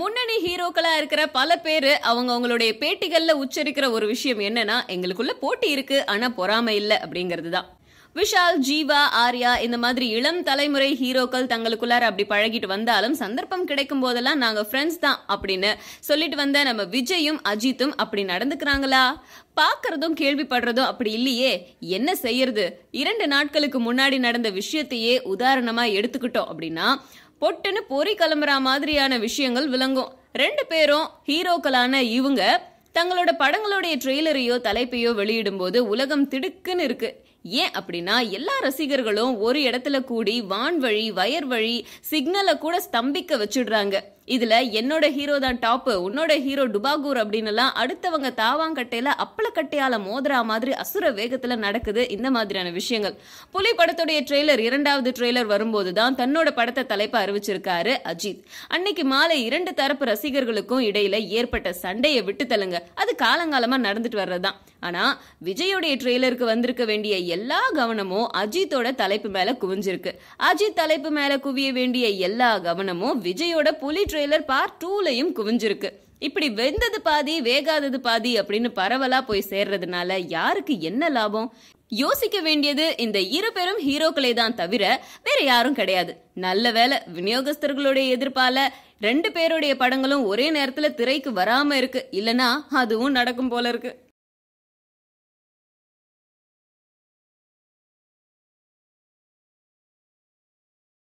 முன்னணி ஹீரோக்களா இருக்கிற பல பேர் அவங்க அவங்களுடைய பேட்டிகள்ல உச்சரிக்கிற ஒரு விஷயம் என்னன்னா எங்களுக்குள்ள போட்டி இருக்கு ஆனா பொறாமை இல்லை அப்படிங்கிறது தான் விஷால் ஜீவா ஆர்யா இந்த மாதிரி இளம் தலைமுறை ஹீரோக்கள் தங்களுக்குள்ளார அப்படி பழகிட்டு வந்தாலும் சந்தர்ப்பம் கிடைக்கும் போதெல்லாம் நாங்க ஃப்ரெண்ட்ஸ் தான் அப்படின்னு சொல்லிட்டு வந்த நம்ம விஜயும் அஜித்தும் அப்படி நடந்துக்கிறாங்களா பார்க்கறதும் கேள்விப்படுறதும் அப்படி இல்லையே என்ன செய்யறது இரண்டு நாட்களுக்கு முன்னாடி நடந்த விஷயத்தையே உதாரணமா எடுத்துக்கிட்டோம் அப்படின்னா பொட்டுன்னு பொறி கிளம்புற மாதிரியான விஷயங்கள் விளங்கும் ரெண்டு பேரும் ஹீரோக்களான இவங்க தங்களோட படங்களுடைய ட்ரெய்லரையோ தலைப்பையோ வெளியிடும் போது உலகம் திடுக்குன்னு இருக்கு ஏன் அப்படின்னா எல்லா ரசிகர்களும் ஒரு இடத்துல கூடி வான்வழி வயர் வழி சிக்னலை கூட ஸ்தம்பிக்க வச்சிடுறாங்க இதுல என்னோட ஹீரோ தான் டாப்பு உன்னோட ஹீரோ டுபாகூர் அப்படின்னுலாம் அடுத்தவங்க தாவாங்கட்டையில அப்பளக்கட்டையால மோதிரா மாதிரி அசுர வேகத்துல நடக்குது இந்த மாதிரியான விஷயங்கள் புலி படத்துடைய ட்ரெய்லர் இரண்டாவது ட்ரெய்லர் வரும்போது தான் தன்னோட படத்தை தலைப்பு அறிவிச்சிருக்காரு அஜித் அன்னைக்கு மாலை இரண்டு தரப்பு ரசிகர்களுக்கும் இடையில ஏற்பட்ட சண்டையை விட்டு தள்ளுங்க அது காலங்காலமா நடந்துட்டு வர்றதுதான் ஆனால் விஜயோடைய ட்ரெய்லருக்கு வந்திருக்க வேண்டிய எல்லா கவனமும் அஜித்தோட தலைப்பு மேலே குவிஞ்சிருக்கு அஜித் தலைப்பு மேலே குவிய வேண்டிய எல்லா கவனமும் விஜயோட புலி ட்ரெய்லர் பார்ட் டூலையும் குவிஞ்சிருக்கு இப்படி வெந்தது பாதி வேகாதது பாதி அப்படின்னு பரவலா போய் சேர்றதுனால யாருக்கு என்ன லாபம் யோசிக்க வேண்டியது இந்த இரு பெரும் ஹீரோக்களை தான் தவிர வேற யாரும் கிடையாது நல்ல வேலை விநியோகஸ்தர்களுடைய எதிர்ப்பால ரெண்டு பேருடைய படங்களும் ஒரே நேரத்துல திரைக்கு வராம இருக்கு இல்லனா அதுவும் நடக்கும் போல இருக்கு